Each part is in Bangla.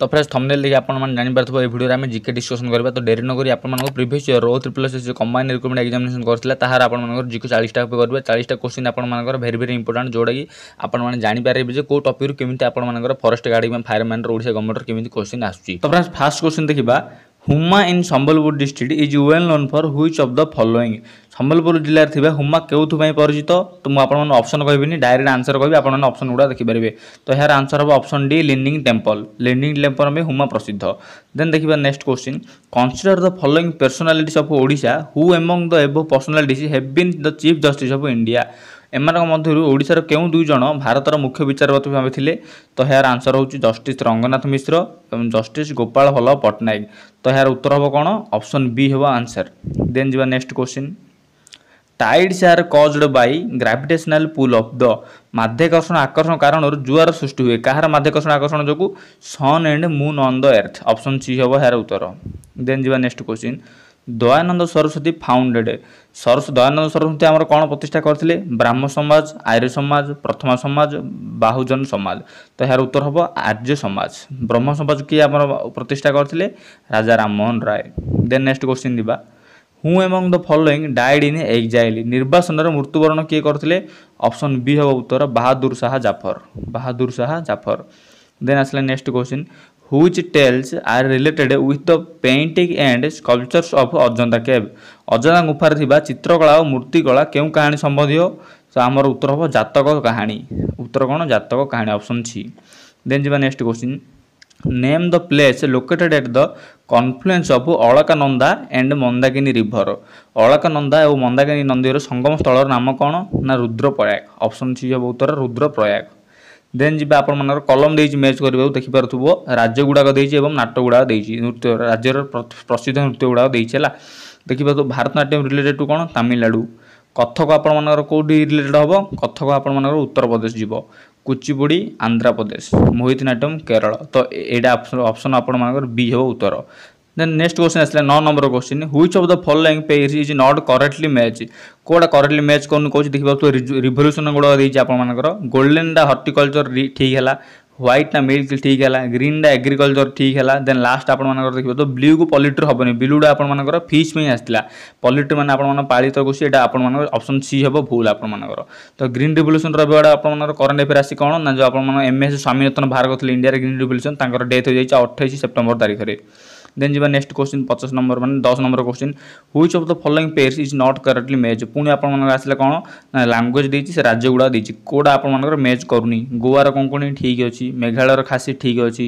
তো ফ্রেন্ডস থমনেল দেখি আপনার জাঁপারে এই ভিডিওরে আমি জিকে ডিসকসন করা তো ডেরি নকি আপনার প্রিভিয়স ইয়ার রো ট্রিপল এস যে কম্বাইন রিক্রুটমেন্ট এক্সামিনেসন করেছিল তাহার আপনার জিকে চাশটা করবে চাশটা কোশ্চিন আপনার ভেরি ভেরি ইম্পর্টাট যেটা কি আপনার জাঁপারে যে কেউ টপিক কমিটি আপনার ফরেস্ট গার্ড বা ফায়ারম্যানর ওড়শা গভর্নমেন্টর কমিটি কোশ্চিন আসুচি তো ফ্রেন্ডস ফার্স্ট কোশ্চিন দেখা Huma in Sambalpur district is well known for which of the following Sambalpur ଜିଲ୍ଲାରେ ଥିବା ହୁମା କେଉଁଥିପାଇଁ ପରିଚିତ ତ ମୁଁ ଆପଣମାନଙ୍କୁ ଅପସନ୍ କହିବିନି ଡାଇରେକ୍ଟ ଆନ୍ସର୍ କହିବି ଆପଣମାନେ ଅପସନ୍ ଗୁଡ଼ା ଦେଖିପାରିବେ ତ ଏହାର ଆନ୍ସର୍ ହେବ option D leaning temple leaning temple ପାଇଁ ହୁମା ପ୍ରସିଦ୍ଧ ଦେନ୍ ଦେଖିବା next question consider the following personalities of Odisha who among the above personalities have been the chief justice of India ଏମାନଙ୍କ ମଧ୍ୟରୁ ଓଡ଼ିଶାର କେଉଁ ଦୁଇ ଜଣ ଭାରତର ମୁଖ୍ୟ ବିଚାରପତି ଭାବେ ଥିଲେ ତ ଏହାର ଆନ୍ସର ହେଉଛି ଜଷ୍ଟିସ୍ ରଙ୍ଗନାଥ ମିଶ୍ର ଏବଂ ଜଷ୍ଟିସ୍ ଗୋପାଳ ଭଲ୍ଲଭ ପଟ୍ଟନାୟକ ତ ଏହାର ଉତ୍ତର ହେବ କ'ଣ ଅପସନ୍ ବି ହେବ ଆନ୍ସର ଦେନ୍ ଯିବା next question tides are caused by gravitational pull of the মাধ্যাকর্ষণ আকর্ষণ কারণর জুয়ার সৃষ্টি হুয়ে কাহার মাধ্যাকর্ষণ আকর্ষণ যোগ sun and moon on the earth option C হব এর উত্তর দেন যা next question Dayananda Saraswati founded ସରସ ଦୟାନନ୍ଦ ସରସ୍ୱତୀ ଆମର କ'ଣ ପ୍ରତିଷ୍ଠା କରିଥିଲେ ବ୍ରାହ୍ମ ସମାଜ ଆର୍ଯ୍ୟ ସମାଜ ପ୍ରଥମା ସମାଜ ବାହୁଜନ ସମାଜ ତ ଏହାର ଉତ୍ତର ହେବ ଆର୍ଯ୍ୟ ସମାଜ ବ୍ରହ୍ମ ସମାଜ କିଏ ଆମର ପ୍ରତିଷ୍ଠା କରିଥିଲେ Raja Rammohan Roy then next question ଯିବା হু এমং দ ফলোইং ডাଏଡ୍ ইନ୍ ଏକ୍ଜାଇଲ୍ ନିର୍ବାସନରେ ମୃତ୍ୟୁବରଣ କିଏ କରିଥିଲେ ଅପସନ୍ ବି ହେବ ଉତ୍ତର ବାହାଦୁର ଶାହା ଜାଫର ବାହାଦୁର ଶାହା ଜାଫର ଦେନ୍ ଆସିଲା next question which tells are related with the painting and sculptures of Ajanta cave Ajanta গুফার থাকা চিত্রকলা ও মূর্তিকলা কেউ কাহিনী সম্বন্ধীয় তো আমার উত্তর হব জাতক কাহিনী উত্তর কোণ জাতক কাহিনী অপশন সি দেন যা next question name the place located at the confluence of Alaknanda and Mandakini river Alaknanda ଏବଂ ମନ୍ଦାକିନୀ ନଦୀର ସଙ୍ଗମ ସ୍ଥଳର ନାମ କ'ଣ ନା ରୁଦ୍ରପ୍ରୟାଗ ଅପସନ୍ ସି ହେବ ଉତ୍ତର ରୁଦ୍ରପ୍ରୟାଗ ଦେନ୍ ଯିବେ ଆପଣମାନଙ୍କର କଲମ ଦେଇଛି ମ୍ୟାଚ୍ କରିବାକୁ ଦେଖିପାରୁଥିବ ରାଜ୍ୟଗୁଡ଼ାକ ଦେଇଛି ଏବଂ ନାଟଗୁଡ଼ାକ ଦେଇଛି ନୃତ୍ୟ ରାଜ୍ୟର ପ୍ରସିଦ୍ଧ ନୃତ୍ୟଗୁଡ଼ାକ ଦେଇଛି ହେଲା ଦେଖିପାରୁଥିବ ଭାରତନାଟ୍ୟମ୍ ରିଲେଟେଡ଼୍ ଟୁ କ'ଣ ତାମିଲନାଡ଼ୁ କଥକ ଆପଣମାନଙ୍କର କେଉଁଠି ରିଲେଟେଡ଼୍ ହେବ କଥକ ଆପଣମାନଙ୍କର ଉତ୍ତରପ୍ରଦେଶ ଯିବ କୁଚିପୁଡ଼ି ଆନ୍ଧ୍ରପ୍ରଦେଶ ମୋହିତ ନାଟ୍ୟମ୍ କେରଳ ତ ଏଇଟା ଅପସନ୍ ଆପଣମାନଙ୍କର ବି ହେବ ଉତ୍ତର ଦେନ୍ ନେକ୍ସଟ କ୍ୱେଶ୍ଚନ୍ ଆସିଲା ନଅ number question which of the following pairs is not correctly match କେଉଁଟା କରେକ୍ଟଲି ମ୍ୟାଚ୍ କରୁନି କହୁଛି ଦେଖିପାରୁଥିବ ରିଭଲ୍ୟୁସନ୍ ଗୁଡ଼ାକ ଦେଇଛି ଆପଣମାନଙ୍କର ଗୋଲ୍ଡେନ୍ଟା ହର୍ଟିକଲଚର୍ ଠିକ୍ ହେଲା হোয়াইটটা ମିଲ୍କ ଠିକ୍ ହେଲା ଗ୍ରୀନ୍ଟା ଏଗ୍ରିକଲଚର ଠିକ୍ ହେଲା ଦେନ୍ ଲାଷ୍ଟ ଆପଣମାନଙ୍କର ଦେଖିବ ତ ବ୍ଲୁକୁ ପଲିଟ୍ରି ହେବନି ବ୍ଲୁଟା ଆପଣମାନଙ୍କର ଫିସ୍ ପାଇଁ ଆସିଥିଲା ପଲିଟ୍ରି ମାନେ ଆପଣମାନଙ୍କ ପାଳିତ ଗୋଷୀ ଏଇଟା ଆପଣମାନଙ୍କର ଅପସନ୍ ସି ହେବ ଭୁଲ ଆପଣମାନଙ୍କର ତ ଗ୍ରୀନ୍ ରିଭଲ୍ୟୁସନ୍ ରହିବାଟା ଆପଣମାନଙ୍କର କରେଣ୍ଟ ଆଫେୟାର ଆସିଛି କ'ଣ ନା ଯେଉଁ ଆପଣମାନଙ୍କ ଏମ୍ ଏସ୍ ସ୍ୱାମୀନାଥନ ବାହାର କରିଥିଲେ ଇଣ୍ଡିଆରେ ଗ୍ରୀନ୍ ରିଭଲ୍ୟୁସନ୍ ତାଙ୍କର ଡେଥ୍ ହୋଇଯାଇଛି ଅଠେଇଶ ସେପ୍ଟେମ୍ବର ତାରିଖରେ ଦେନ୍ ଯିବା ନେକ୍ସଟ କୋଶ୍ଚିନ୍ ପଚାଶ ନମ୍ବର ମାନେ ଦଶ number question which of the following pairs is not correctly matched ପୁଣି ଆପଣମାନଙ୍କର ଆସିଲା କ'ଣ ନା ଲାଙ୍ଗୁଏଜ୍ ଦେଇଛି ସେ ରାଜ୍ୟ ଗୁଡ଼ା ଦେଇଛି କେଉଁଟା ଆପଣମାନଙ୍କର ମେଜ୍ କରୁନି ଗୋଆର କୋଙ୍କଣୀ ଠିକ୍ ଅଛି ମେଘାଳୟର ଖାସି ଠିକ୍ ଅଛି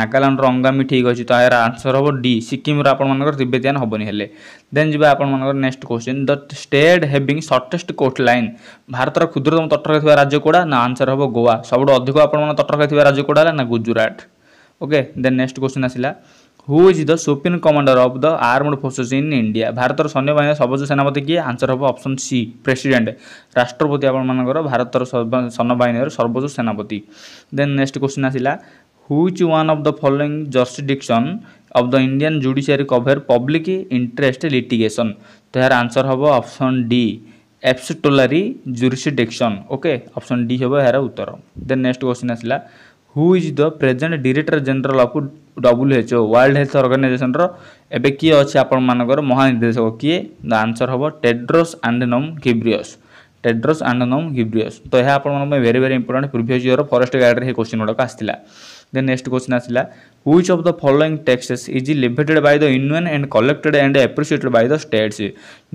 ନାଗାଲାଣ୍ଡର ଅଙ୍ଗାମୀ ଠିକ୍ ଅଛି ତ ଏହାର ଆନ୍ସର୍ ହେବ ଡି ସିକିମ୍ର ଆପଣମାନଙ୍କର ତିବେତିଆନ ହେବନି ହେଲେ ଦେନ୍ ଯିବା ଆପଣମାନଙ୍କର next question the state having shortest coastline ଭାରତର କ୍ଷୁଦ୍ରତମ ତଟରେଖା ଥିବା ରାଜ୍ୟ କେଉଁଟା ନା ଆନ୍ସର୍ ହେବ ଗୋଆ ସବୁଠୁ ଅଧିକ ଆପଣମାନେ ତଟରେଖା ଥିବା ରାଜ୍ୟ କେଉଁଟା ହେଲା ନା Gujarat okay then next question ଆସିଲା who is the supreme commander of the armed forces in India ভারতর সৈন্যবাহিনীর সর্বোচ্চ সেনাপতি কি আনসর হব অপশন সি প্রেসিডেন্ট রাষ্ট্রপতি আপনার ভারতর সৈন্যবাহিনীর সর্বোচ্চ সেনাপতি দেন নেক্সট কোশ্চিন আসা which one of the following jurisdiction of the Indian judiciary cover public interest litigation তো এর আনসর হব option D epistolary jurisdiction okay option D हम यार उत्तर देन नेक्स्ट क्वेश्चन आसला who is the present director general of WHO world health ଅର୍ଗାନାଇଜେସନର ଏବେ କିଏ ଅଛି ଆପଣମାନଙ୍କର ମହାନିର୍ଦ୍ଦେଶକ କିଏ ଆନ୍ସର ହେବ ଟେଡ୍ରୋସ୍ ଆଣ୍ଡେନମ୍ ଘିବ୍ରିୟସ୍ ଟେଡ୍ରୋସ୍ ଆଣ୍ଡେନମ୍ ଘିବ୍ରିୟସ୍ ତ ଏହା ଆପଣମାନଙ୍କ ପାଇଁ very very important previous year forest ଗାଇଡ଼ରେ ଏହି କୋଶ୍ଚିନ୍ ଗୁଡ଼ାକ ଆସିଥିଲା ଦେନ୍ ନେକ୍ସଟ କୋଶ୍ଚିନ୍ ଆସିଲା which of the following taxes is levied by the union and collected and appropriated by the states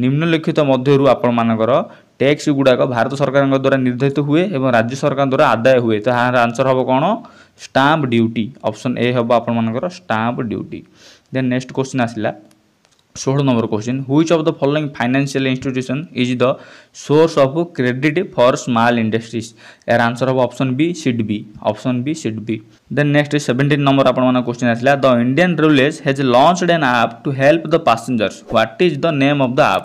ନିମ୍ନଲିଖିତ ମଧ୍ୟରୁ ଆପଣମାନଙ୍କର ট্যাক্স গুড়াক ভারত সরকারଙ୍କ দ্বারা নির্ধারিত হুয়ে এবং রাজ্য সরকারଙ୍କ দ্বারা আদাୟ হুଏ ତାହାର ଆନ୍ସର୍ ହେବ କ'ଣ ଷ୍ଟାମ୍ପ ଡ୍ୟୁଟି ଅପସନ୍ ଏ ହେବ ଆପଣମାନଙ୍କର stamp duty then next question ଆସିଲା ষোলো number question which of the following financial institution is the source of credit for small industries এর আনসর হব option B SIDBI option B SIDBI then next seventeen number আপনার কোশ্চিন আসলে the Indian railways has launched an app to help the passengers what is the name of the app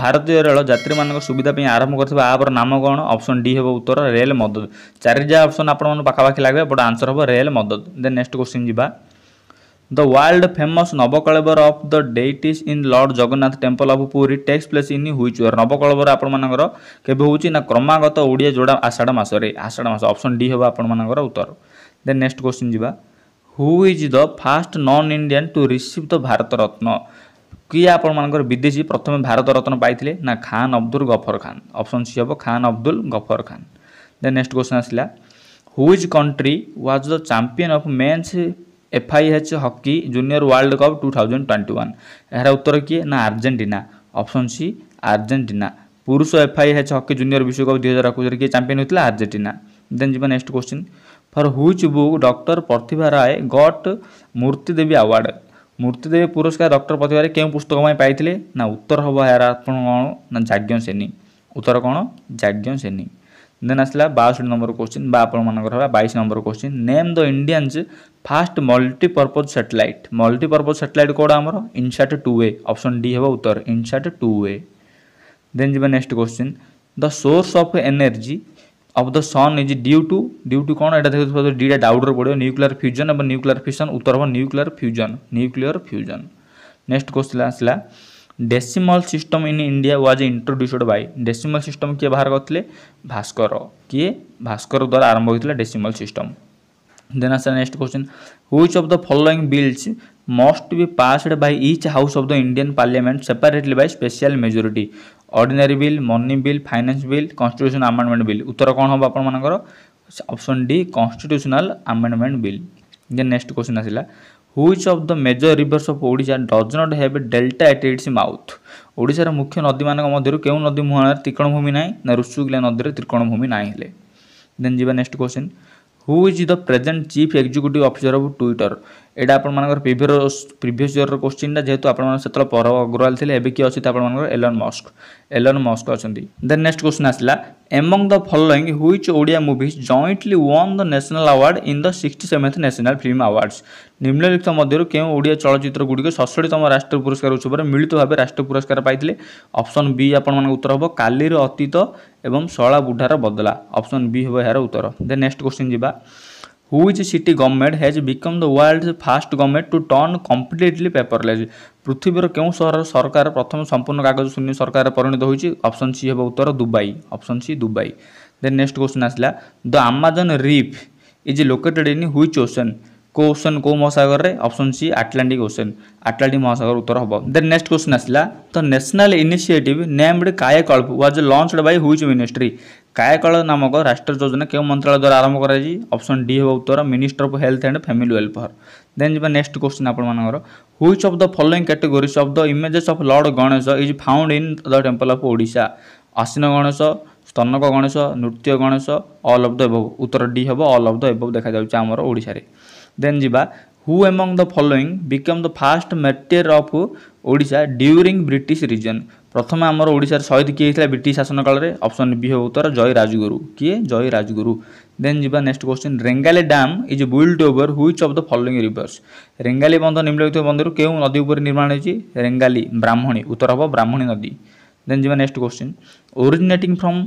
ଭାରତୀୟ ରେଳ ଯାତ୍ରୀମାନଙ୍କ ସୁବିଧା ପାଇଁ ଆରମ୍ଭ କରିଥିବା ଆପ୍ର ନାମ କ'ଣ ଅପସନ୍ ଡି ହେବ ଉତ୍ତର ରେଲ୍ ମଦତ ଚାରିଟା ଅପସନ୍ ଆପଣମାନଙ୍କୁ ପାଖାପାଖି ଲାଗିବ ବଟ୍ ଆନ୍ସର୍ ହେବ rail Madad then next question ଯିବା The world famous Nabakalabar of the deities in Lord Jagannath Temple of Puri takes place in which year? Nabakalabar ଆପଣମାନଙ୍କର କେବେ ହେଉଛି ନା କ୍ରମାଗତ ଓଡ଼ିଆ ଯୋଡ଼ା ଆଷାଢ଼ ମାସରେ ଆଷାଢ଼ ମାସ ଅପସନ୍ ଡି ହେବ ଆପଣମାନଙ୍କର ଉତ୍ତର ଦେନ୍ ନେକ୍ସଟ କ୍ୱେଶ୍ଚିନ୍ ଯିବା who is the first non Indian to receive the Bharat Ratna କିଏ ଆପଣମାନଙ୍କର ବିଦେଶୀ ପ୍ରଥମେ ଭାରତ ରତ୍ନ ପାଇଥିଲେ ନା ଖାନ୍ ଅବଦୁଲ ଗଫର ଖାନ୍ ଅପସନ୍ ସି ହେବ Khan Abdul Ghaffar Khan then next question ଆସିଲା which country was the champion of men's FIH hockey junior world cup two thousand twenty one ଏହାର ଉତ୍ତର କିଏ ନା ଆର୍ଜେଣ୍ଟିନା ଅପସନ୍ ସି ଆର୍ଜେଣ୍ଟିନା ପୁରୁଷ ଏଫଆଇଏଚ୍ ହକି ଜୁନିୟର ବିଶ୍ୱକପ୍ ଦୁଇ ହଜାର ଏକୋଇଶରେ କିଏ ଚାମ୍ପିୟନ୍ ହୋଇଥିଲା ଆର୍ଜେଣ୍ଟିନା ଦେନ୍ ଯିବା next question for which book doctor Pratibha Ray got Moortidevi award Moortidevi ପୁରସ୍କାର ଡକ୍ଟର ପ୍ରତିଭା ରାୟ କେଉଁ ପୁସ୍ତକ ପାଇଁ ପାଇଥିଲେ ନା ଉତ୍ତର ହେବ ଏହାର ଆପଣ କ'ଣ ନା ଯାଜ୍ଞ ସେନୀ ଉତ୍ତର କ'ଣ ଯାଜ୍ଞ ସେନୀ ଦେନ୍ ଆସିଲା ବାଷଠି ନମ୍ବର କୋଶ୍ଚିନ୍ ବା ଆପଣମାନଙ୍କର ହେଲା ବାଇଶ number question name the Indians first multipurpose satellite multipurpose satellite କେଉଁଟା ଆମର INSAT two A option D ହେବ ଉତ୍ତର ଇନସାଟ୍ ଟୁ ଏ ଦେନ୍ ଯିବା next question the source of energy of the sun is due to due to କ'ଣ ଏଇଟା ଦେଖୁଥିବ ଡିଟା ଡାଉଟ୍ରେ ପଡ଼ିବ ନ୍ୟୁକ୍ଲିୟର ଫ୍ୟୁଜନ୍ ଏବଂ ନ୍ୟୁକ୍ଲିୟର ଫିସନ୍ ଉତ୍ତର ହେବ nuclear fusion nuclear fusion next question ଆସିଲା decimal system in India was introduced by decimal system କିଏ ବାହାର କରିଥିଲେ ଭାସ୍କର କିଏ ଭାସ୍କର ଦ୍ୱାରା ଆରମ୍ଭ ହୋଇଥିଲା ଡେସିମଲ ସିଷ୍ଟମ ଦେନ୍ ଆସ next question which of the following bills must be passed by each house of the Indian parliament separately by special majority ordinary bill money bill finance bill constitution amendment bill ଉତ୍ତର କ'ଣ ହେବ ଆପଣମାନଙ୍କର option D constitutional amendment bill then next question ଆସିଲା which of the major rivers of Odisha does not have delta at its mouth ଓଡ଼ିଶାର ମୁଖ୍ୟ ନଦୀମାନଙ୍କ ମଧ୍ୟରୁ କେଉଁ ନଦୀ ମୁହାଣରେ ତ୍ରିକୋଣ ଭୂମି ନାହିଁ ନା ଋଷୁକିଲା ନଦୀରେ ତ୍ରିକୋଣ ଭୂମି ନାହିଁ ହେଲେ ଦେନ୍ ଯିବା next question who is the present chief executive officer of Twitter এটা আপনার প্রিভিয়স প্রিভিয়স ইয়র্র কোশ্চিনটা যেহেতু আপনার সেতলে পরব অগ্রওয়াল লে এবে কি অনেক আপনার এলন মস্ক এলন মস্ক অনেক দেন নেক্সট কোশ্চিন আসলা among the following which Odia movies jointly won the national award in the sixty seventh national film awards নিম্নলিখিত মধ্যে কেউ ওড়িয়া চলচ্চিত্রগুড়ি ষষ্ঠীতম রাষ্ট্র পুরস্কার উৎসবের মিলিত ভাবে রাষ্ট্র পুরস্কার পাইলে অপশন বি আপনার উত্তর হব কালির অতীত এবং শলা বুঢার বদলা অপশন বি হব এর উত্তর দেন নেক্সট কোশ্চিন যা which city government has become the world first government to turn completely paperless पृथ्वीर क्यों सहर सरकार प्रथम संपूर्ण कागज शून्य सरकार परिणत होप्शन सी हे उत्तर Dubai option C Dubai then next question आसला the Amazon reef is located in which ocean कौ ओसन कौ महासागर में option C Atlantic ocean Atlantic महासगर उत्तर हम दे नेक्स्ट क्वेश्चन आसला the national initiative named Kayakalp was launched by which ministry Kayakalp ନାମକ ରାଷ୍ଟ୍ରୀୟ ଯୋଜନା କେଉଁ ମନ୍ତ୍ରାଳୟ ଦ୍ୱାରା ଆରମ୍ଭ କରାଯାଇଛି ଅପସନ୍ ଡି ହେବ ଉତ୍ତର minister of health and family welfare then ଯିବା ନେକ୍ସଟ କୋଶ୍ଚିନ୍ ଆପଣମାନଙ୍କର which of the following categories of the images of lord Ganesh is found in the temple of Odisha ଅସିନ ଗଣେଶ ସ୍ତନକ ଗଣେଶ ନୃତ୍ୟ Ganesh all of the above ଉତ୍ତର ଡି ହେବ ଅଲ୍ ଅଫ୍ ଦ ଏବଭ୍ ଦେଖାଯାଉଛି ଆମର ଓଡ଼ିଶାରେ ଦେନ୍ ଯିବା who among the following become the first ମେଟେରିଅର of Odisha during British regime ପ୍ରଥମେ ଆମର ଓଡ଼ିଶାରେ ଶହୀଦ କିଏ ହେଇଥିଲା ବ୍ରିଟିଶ ଶାସନ କାଳରେ ଅପସନ୍ ବି ହେବ ଉତ୍ତର ଜୟ ରାଜଗୁରୁ କିଏ ଜୟ ରାଜଗୁରୁ ଦେନ୍ ଯିବା next question Rengali dam is build over which of the following rivers Rengali ବନ୍ଧ ନିମ୍ନଲିଖିତ ବନ୍ଧରୁ କେଉଁ ନଦୀ ଉପରେ ନିର୍ମାଣ ହୋଇଛି ରେଙ୍ଗାଲି ବ୍ରାହ୍ମଣୀ ଉତ୍ତର ହେବ ବ୍ରାହ୍ମଣୀ ନଦୀ ଦେନ୍ ଯିବା next question originating from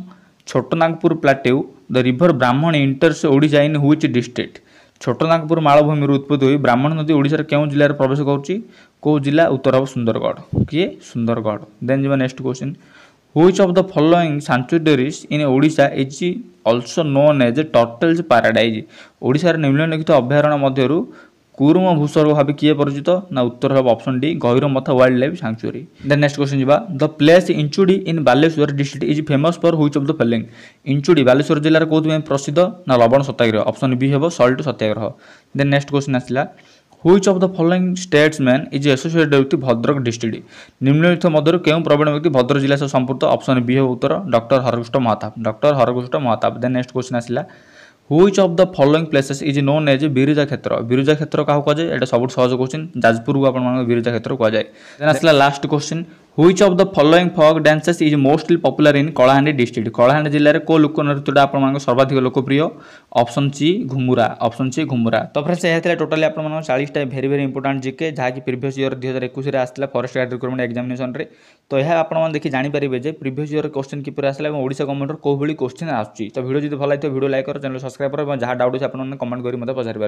Chotanagpur plateau the river Brahmani enters Odisha in which district Chotanagpur ମାଳଭୂମିରୁ ଉତ୍ପତ୍ତି ହୋଇ ବ୍ରାହ୍ମଣୀ ନଦୀ ଓଡ଼ିଶାର କେଉଁ ଜିଲ୍ଲାରେ ପ୍ରବେଶ କରୁଛି କେଉଁ ଜିଲ୍ଲା ଉତ୍ତର ହେବ ସୁନ୍ଦରଗଡ଼ କିଏ ସୁନ୍ଦରଗଡ଼ ଦେନ୍ ଯିବା next question which of the following sanctuaries in Odisha is also known as a turtles paradise ওড়িশার নিম্নলিখিত অভয়ারণ্য মধ্যরু କୁରୁମ ଭୂସ୍ୱର୍ଗ ଭାବେ କିଏ ପରିଚିତ ନା ଉତ୍ତର ହେବ option D Gahirmatha wildlife sanctuary then next question ଯିବା the place Inchudi in Balasore district is famous for which of the following Inchudi Balasore ଜିଲ୍ଲାର କେଉଁଥିପାଇଁ ପ୍ରସିଦ୍ଧ ନା ଲବଣ ସତ୍ୟାଗ୍ରହ ଅପସନ୍ ବି ହେବ salt satyagraha then next question ଆସିଲା which of the following statesman is associated with Bhadrak district নিম্নলিখিত মধ্যে কেউ প্রবীণ ব্যক্তি ভদ্র জেলা সহ সম্পৃক্ত অপশন বি হব উত্তর doctor Harekrushna Mahatab doctor Harekrushna Mahatab then next question আসলা which of the following places is known as Biraja Kshetra Biraja କ୍ଷେତ୍ର କାହାକୁ କୁହାଯାଏ ଏଇଟା ସବୁଠୁ ସହଜ କୋଶ୍ଚିନ୍ ଯାଜପୁରକୁ ଆପଣମାନଙ୍କୁ ବିରଜା କ୍ଷେତ୍ର କୁହାଯାଏ ଦେନ୍ ଆସିଲା last question which of the following folk dances is mostly popular in Kalahandi district Kalahandi जिले में कौ लोक नृत्यटा आपको सर्वाधिक लोकप्रिय अप्सन ची घुमुरा अप्सन ची घुमुरा तो फ्रेंड्स यह टोटाली आपको चालीसटा भेरी भेरी इंपोर्टाट जिके जहाँकि प्रिवियस इयर दुई हजार एकुश आसाला फरेस्ट गार्ड रिक्रुटमेंट एक्जामेसन तो यह आपने देखिए जापारे प्रिवियस इयर क्वेश्चन किपर आसाला और ओडा गवर्नमेंट कौली क्वेश्चन आसो तो भिडियो जो भल लगे लाइक कर चैनल सब्सक्राइब कर जहाँ डाउट है आपने कमेंट कर मतलब पचार